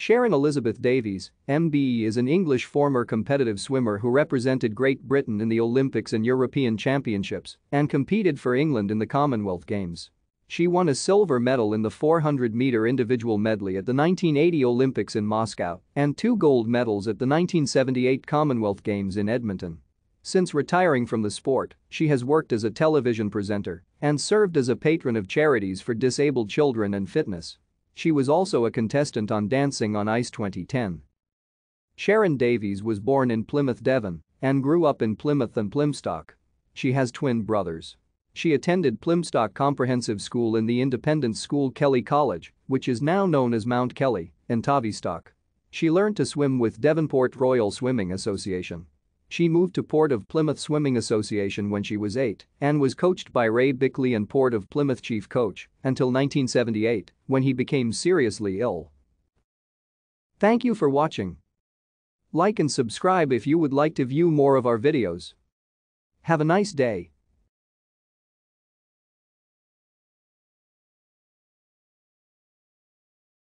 Sharon Elizabeth Davies, MBE is an English former competitive swimmer who represented Great Britain in the Olympics and European Championships and competed for England in the Commonwealth Games. She won a silver medal in the 400-meter individual medley at the 1980 Olympics in Moscow and two gold medals at the 1978 Commonwealth Games in Edmonton. Since retiring from the sport, she has worked as a television presenter and served as a patron of charities for disabled children and fitness. She was also a contestant on Dancing on Ice 2010. Sharon Davies was born in Plymouth, Devon, and grew up in Plymouth and Plymstock. She has twin brothers. She attended Plymstock Comprehensive School in the independent school Kelly College, which is now known as Mount Kelly, in Tavistock. She learned to swim with Devonport Royal Swimming Association. She moved to Port of Plymouth Swimming Association when she was 8 and was coached by Ray Bickley and Port of Plymouth chief coach until 1978 when he became seriously ill. Thank you for watching. Like and subscribe if you would like to view more of our videos. Have a nice day.